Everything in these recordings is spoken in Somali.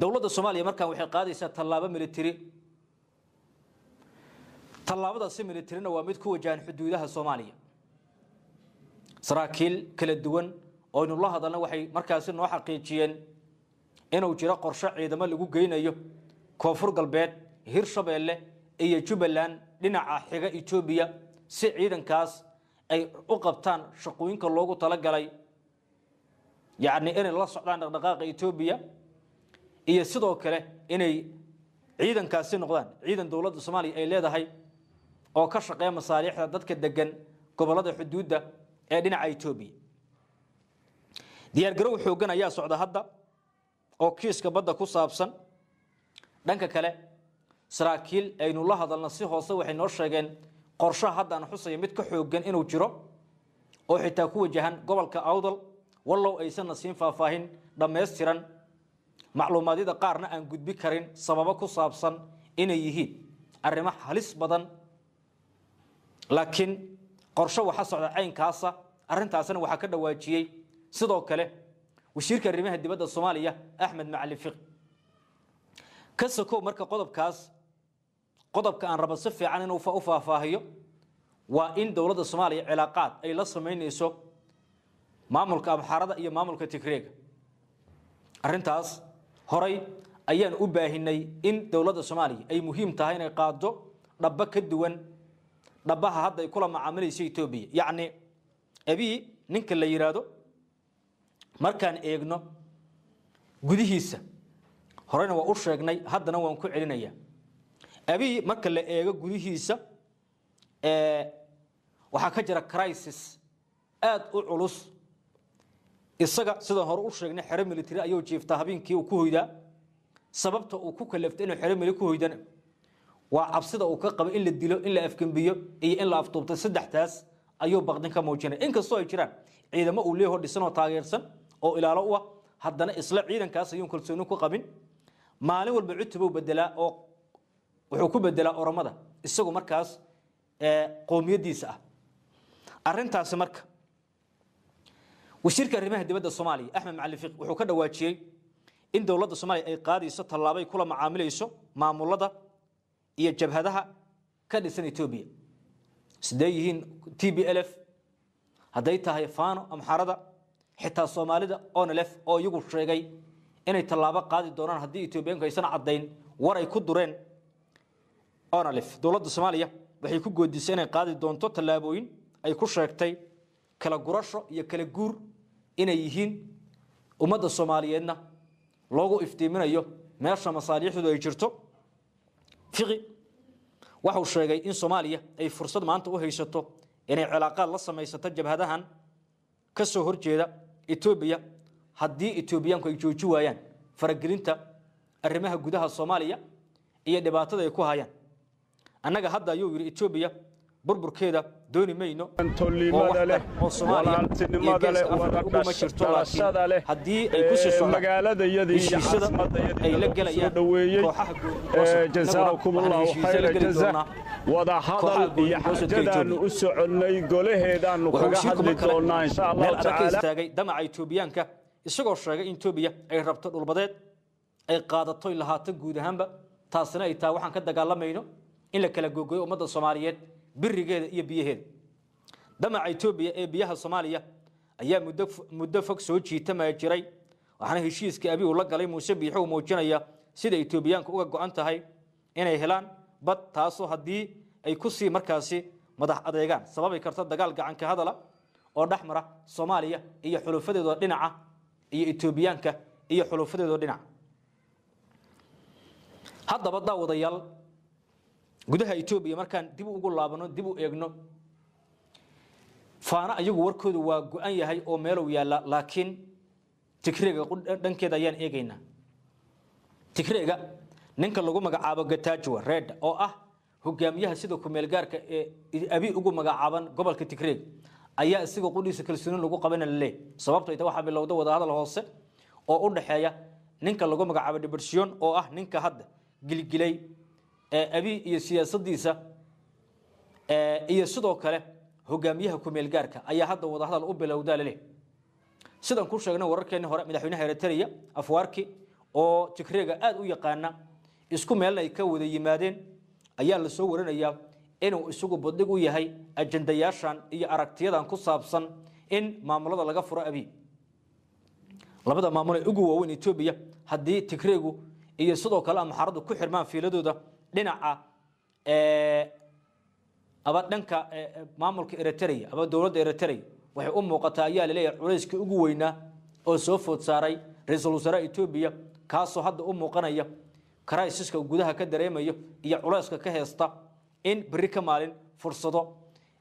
dowladda soomaaliya markaan waxay qaadaysaa tallaabo militari tallaabadaasi militarina waa mid ku wajahan xuduudaha soomaaliya saraakiil kala duwan oynu la hadalna waxay markaasi noo xaqiijiyeen inuu jiro qorsho ciidamo lagu geynayo koonfur galbeed hir shabeelle iyo jubbaland dhinaca xiga etoobiya si ciidankaas ay u qabtaan shaqooyinka loogu talagalay galay yacni inay la socdaan dhaqdhaqaaqa etoobiya iyo sidoo kale inay ciidankaasi noqdaan ciidan dowladda soomaaliya ay leedahay oo ka shaqeeya masaaliixda dadka degan gobolada xuduudda ee dhinaca etoobiya diyaargarow xooggan ayaa socda hadda oo kiiska badda ku saabsan dhanka kale saraakiil aynu la hadalna si hoose waxay noo sheegeen qorshaha haddaan xusaya mid ka xooggan inuu jiro oo xitaa ku wajahan gobolka awdal wallow aysanna siin faahfaahin dhammaystiran macluumaadyada qaarna aan gudbi karin sababo ku saabsan inay yihiin arrimo halis badan laakiin qorsho waxa socda caynkaasa arintaasna waxaa ka dhawaajiyey sidoo kale wasiirka arrimaha dibadda soomaaliya axmed macali fiqi ka sokow marka qodobkaas qodobka aan rabo si fiican inuu u faahfaahiyo waa in dowladda soomaaliya cilaaqaad ay la samaynayso maamulka abxaarada iyo maamulka tigreega arintaas horay ayaan u baahinay in dowladda soomaaliya ay muhiim tahay inay qaado dhaba ka duwan dhabbaha hadda ay kula macaamilayso etoobiya yacni abii ninka la yidhaahdo markaan eegno gudihiisa horeyna waa u sheegnay haddana waan ku celinayaa abii marka la eego gudihiisa waxaa ka jira crisis aada u culus isaga sidaan hore u sheegnay xero militari ayuu jiiftaa habeenkii uu ku hoydaa sababta uu ku kalaftay inuu xero mili ku hoydana waa cabsida uu ka qabo in la dilo in la afgembiyo iyo in la afduubta saddexdaas ayuu baqdin ka muujinay inkastoo ay jiraan ciidamo uu leeho dhisan oo taageersan oo ilaalo u ah haddana isla ciidankaas ayuun kalsooni ku qabin maalin walba cutubuu bedelaa oo wuxuu ku bedelaa oramada isagu markaas eh, qoomiyadiisa ah arintaasi marka wasiirka arrimaha dibadda soomaaliya axmed macalin fiiq wuxuu ka dhawaajiyey in dowladda soomaaliya ay qaadayso tallaabo kula macaamilayso maamulada iyo jabhadaha ka dhisan etoobiya sidee yihiin t b l f hadday tahay faano amxarada xitaa soomaalida onlf oo iyagu sheegay inay tallaabo qaadi doonaan haddii etoobiyaanku aysan caddayn war ay ku dureen onlf dowladda soomaaliya waxay ku goodisay inay qaadi doonto tallaabooyin ay ku sheegtay kala gurasho iyo kala guur inay yihiin ummadda soomaaliyeedna loogu iftiiminayo meesha masaaliixdu ay jirto fiqi waxuu sheegay in soomaaliya ay fursad maanta u haysato inay cilaaqaad la samaysato jabhadahan ka soo horjeeda etoobiya haddii etoobiyaanku ay jooji waayaan faragelinta arrimaha gudaha soomaaliya iyo dhibaatada ay ku hayaan annaga hadda ayuu yidhi etoobiya burburkeeda dooni mayno haddii ay kusii eh, socdaanshiishada ay la gelayaan kooxaha meel adag ka istaagay damaca etoobiyaanka isagoo sheegay in etoobiya ay rabto dhulbadeed ay qaadatoy lahaatan guud ahaanba taasina ay tahay waxaan ka dagaalamayno in la kala gogoyo ummadda soomaaliyeed birigeeda iyo biyaheeda damaca etoobiya ee biyaha soomaaliya ayaa muddo fog soo jiitama jiray waxaana heshiiska abi uu la galay muuse biixo uu muujinaya sida etoobiyaanku uga go-an tahay inay helaan bad taasoo haddii ay ku sii markaasi madax adeegaan sababi karta dagaal gacanka hadala oo dhex mara soomaaliya iyo xulufadeedoo dhinaca iyo etoobiyaanka iyo xulufadeedoo dhinaca haddaba daawadayaal gudaha etoobiya markaan dib ugu laabano dib u eegno faana ayagu warkoodu waa go-an yahay oo meelow yaalla laakiin tigreega dhankeeda ayaan eegaynaa tigreega ninka lagu magacaabo gataajuwa reedha oo ah hogaamiyaha sida kumeelgaarka ee abi ugu magacaaban gobolka tigreeg ayaa isiga qudhiisa kalsooni lagu qabana laleey sababto ita ah waxaa bilowda wadahadal hoose oo u dhaxeeya ninka lagu magacaabo dhibarshiyoon oo ah ninka hadda gilgilay abi iyo siyaasadiisa iyo sidoo kale hogaamiyaha kumeelgaarka ayaa hadda wadahadal u bilowdaa sidaan ku sheegnay wararkeenii hore madaxweynaha eritreya afwaarki oo tigreega aada u yaqaana isku meelna ay ka wada yimaadeen ayaa lasoo soo warinayaa inuu isagu badhig u yahay ajandayaashan iyo aragtiyadan ku saabsan in maamulada laga furo abi labada maamulee ugu waaweyn etoobiya haddii tigreegu iyo sidoo kale muxaaradu ku xirmaan fiiladooda dhinaca aba dhanka maamulka eritrea aba dowladda eritrea waxay u muuqataa ayaa laleeyahay culayska ugu weynaa oo soo food saaray ra-iisul wasaaraha etoobiya kaasoo hadda u muuqanaya karaisiska gudaha ka dareemayo iyo culayska ka heysta in beri ka maalin fursado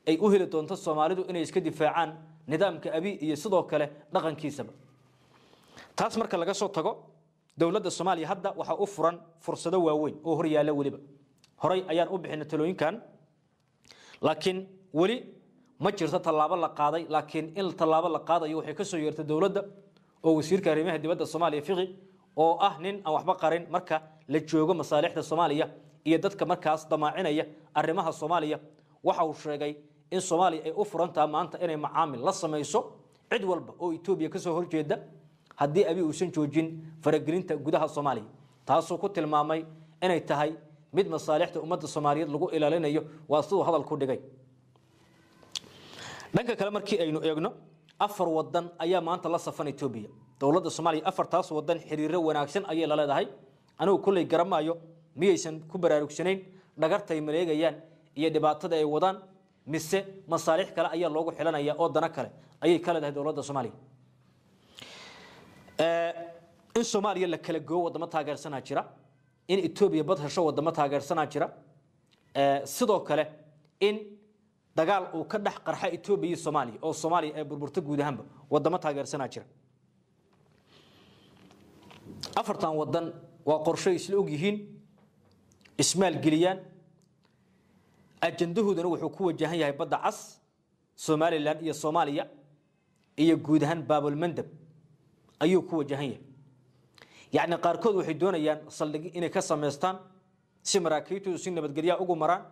ay u heli doonto soomaalidu inay iska difaacaan nidaamka abi iyo sidoo kale dhaqankiisaba taas marka laga soo tago dowladda soomaaliya hadda waxaa u furan fursado waaweyn oo hor yaalla weliba horay ayaan u bixinay talooyinkan laakiin weli ma jirto tallaabo la qaaday laakiin in tallaabo la qaadayo waxay kasoo soo yeertay dowladda oo wasiirka arrimaha dibadda soomaaliya fiqi oo ah nin aan waxba qarin marka la joogo masaalixda soomaaliya iyo dadka markaas damaacinaya arrimaha soomaaliya waxa uu sheegay in soomaaliya ay u furantaha maanta inay macaamil la samayso cid walba oo etoobiya kasoo horjeeda haddii abi uusan joojin faragelinta gudaha soomaaliya taasuu ku tilmaamay inay tahay mid masaalixda ummadda soomaaliyeed lagu ilaalinayo waa siduu hadalku dhigay dhanka kale markii aynu eegno afar wadan ayaa maanta la safan etoobiya dowladda soomaaliya afartaas wadan xiriiro wanaagsan ayay la leedahay anigu kulley garamaayo miyaysan ku baraarugsanayn dhagartay maleegayaan iyo dhibaatada ay wadaan mise masaalix kale ayaa loogu xilanaya oo dana kale ayay ka leedahay dowladda soomaaliya in soomaaliya la kala gooyo wadamo taageersanaa jira in etoobiya bad hesho wadamo taageersanaa jira sidoo kale in dagaal uu ka dhex qarxa etoobiya iyo soomaaliya oo soomaaliya ee burburta guud ahaanba wadamo taageersanaa jira afartan wadan waa qorshoy isla og yihiin ismaalgeliyaan ajandahoodana wuxuu ku wajahan yahay badda cas somalilan iyo soomaaliya iyo guud ahaan baabolmandab ayuu ku wajahan yahay yacni qaarkood waxay doonayaan saldhig inay ka samaystaan si maraakiibtoodu si nabadgelyaha ugu maraan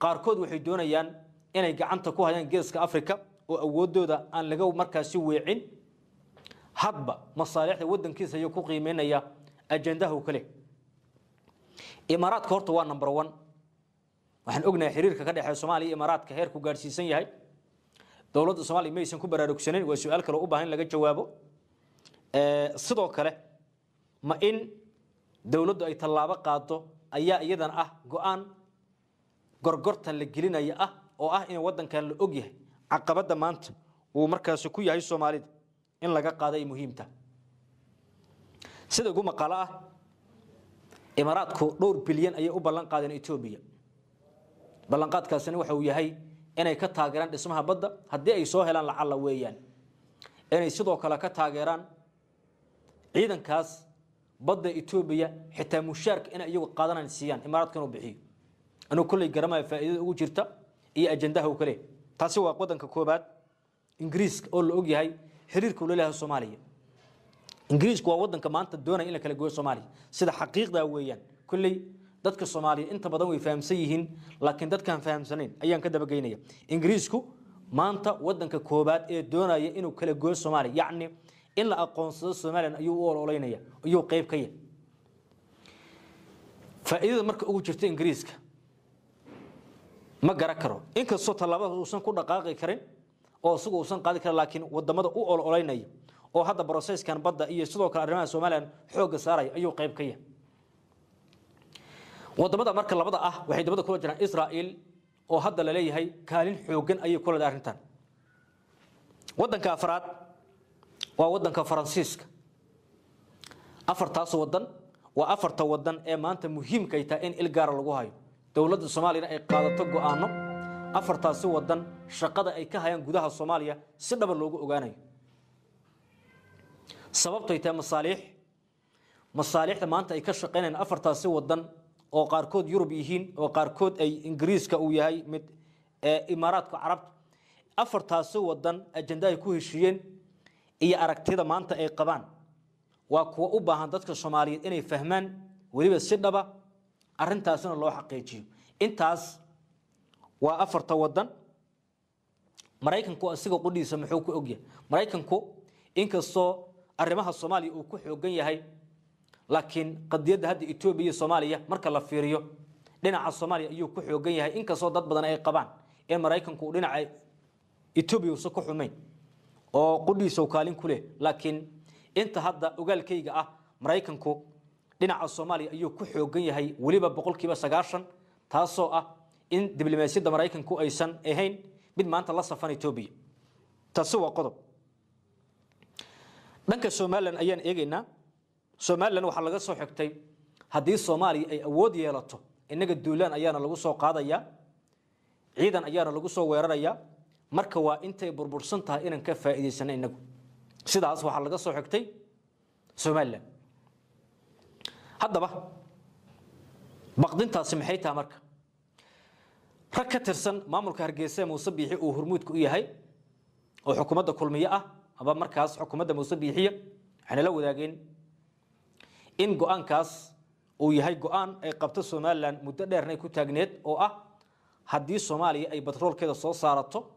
qaarkood waxay doonayaan inay gacanta ku hayaan geeska africa oo awoodooda aan laga markaasi weecin hadba masaalixda wadankiisa ayuu ku qiimeynaya ajendahu kale imaaraadka horta waa number one waxaan ognahay xiriirka ka dhexeeya soomaaliya imaaraadka heerku gaadhsiisan yahay dowladda soomaaliya maysan ku baraarugsanayn waa su-aal kale u baahan in laga jawaabo sidoo kale ma in dowladdu ay tallaabo qaado ayaa iyadan ah go-aan gorgortan la gelinaya ah oo ah in wadankan la og yahay caqabadda maanta uu markaasi ku yahay soomaalida in laga qaada ay muhiimtaha sida ugu maqalo ah imaaraadku dhowr bilyan ayay u ballan qaadeen etoobiya ballanqaadkaasina waxa uu yahay inay ka taageeraan dhismaha badda haddii ay soo helaan lacalla weeyaan inay sidoo kale ka taageeraan ciidankaas badda etoobiya xitaa mushaarka inay iyagu qaadanayn siiyaan imaaraadka inuu bixiyo anuu kolley garamayo faa'iidada ugu jirta iyo ajandaha uu ka taasi waa waddanka koobaad ingiriiska oo la ogyahay xiriirka uu laleeyahay soomaaliya ingiriisku waa waddanka maanta doonaya in la kala gooyo soomaaliya sida xaqiiqdaa weeyaan kolley dadka soomaaliya inta badan way fahamsan yihiin laakiin dadkaan fahamsanayn ayaan ka dabageynaya ingiriisku maanta waddanka koobaad ee doonaya inuu kala gooyo soomaaliya yacni in la aqoonsado somalilan ayuu u ololaynaya ayuu qayb ka yahy faa'iidada marka ugu jirta ingiriiska ma garan karo inkastoo tallaabada uusan ku dhaqaaqi karin oo isagu uusan qaadi karin laakiin wadamada u ololaynaya oo hadda broseskan badda iyo sidoo kale arrimaha somalilan xoogga saaraya ayuu qayb ka yahay wadamada marka labada ah waxay dabada kula jiraan israa'iil oo hadda la kaalin xoogan ayay ku arrintan waddanka afraad waa wadanka faransiiska afartaas wadan waa afarta wadan ee maanta muhiimka ay tahay in ilgaara lagu hayo dowladda soomaaliyana ay qaadato aano afartaasi wadan shaqada ay ka hayaan gudaha soomaaliya si dhaba loogu ogaanayo sababtoy tahay masaaliix masaalixda maanta ay ka shaqaynayaan afartaasi wadan oo qaarkood yurub yihiin oo qaarkood ay ingiriiska uu yahay mid imaaraadka carabta afartaasi wadan ajenda ay ku heshiiyeen iyo aragtida maanta ay qabaan waa kuwa u baahan dadka soomaaliyeed inay fahmaan weliba si dhaba arintaasina loo xaqiijiyo intaas waa afarta wadan maraykanku asiga qudhiisa muxuu ku ogyahay maraykanku inkastoo arrimaha soomaaliya uu ku xoogan yahay laakiin qadiyadda hadda etoobiya iyo soomaaliya marka la fiiriyo dhinaca soomaaliya ayuu ku xoogan yahay inkastoo dad badan ay qabaan in maraykanku dhinaca etoobiya uusan ku xumayn oo qudhiisau kaalin ku leh laakiin inta hadda ogaalkayga ah maraykanku dhinaca soomaaliya ayuu ku xoogan yahay weliba boqolkiiba sagaashan taasoo ah in diblomaasiyadda maraykanku aysan ahayn mid maanta la safan etoobiya taasi waa qodob dhanka somalilan ayaan eegaynaa somalilan waxaa laga soo xigtay haddii soomaaliya ay awood yeelato innaga duulaan ayaana lagu soo qaadayaa ciidan ayaana lagu soo weeraraya marka waa intay burbursan tahay inaan ka faa'iidaysano inagu sidaas waxaa laga soo xigtay somalilan haddaba baqdintaasi maxay tahay marka rag ka tirsan maamulka hargeysa muuse biixi uu hormuudku u yahay oo xukuumadda kulmiye ah aba markaas xukuumadda muuse biixiya waxayna la wadaageen in go-aankaas uu yahay go-aan ay qabto somalilan muddo dheerna ku taagneed oo ah haddii soomaaliya ay batroolkeeda soo saarato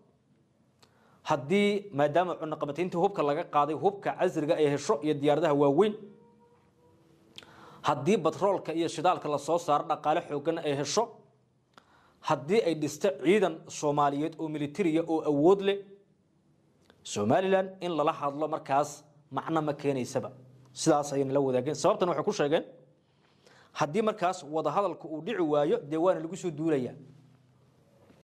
haddii maadaama cunoqabatayntii hubka laga qaaday hubka casriga ah ee hesho iyo diyaaradaha waaweyn haddii batroolka iyo shidaalka lasoo saaro dhaqaale xooggana ay hesho haddii ay dhisto ciidan soomaaliyeed oo militariya ah oo awood leh somalilan in lala hadlo markaas macno ma keenaysaba sidaas ayayna la wadaageen sababtana waxay ku sheegeen haddii markaas wadahadalka uu dhici waayo dee waana lagu soo duulayaa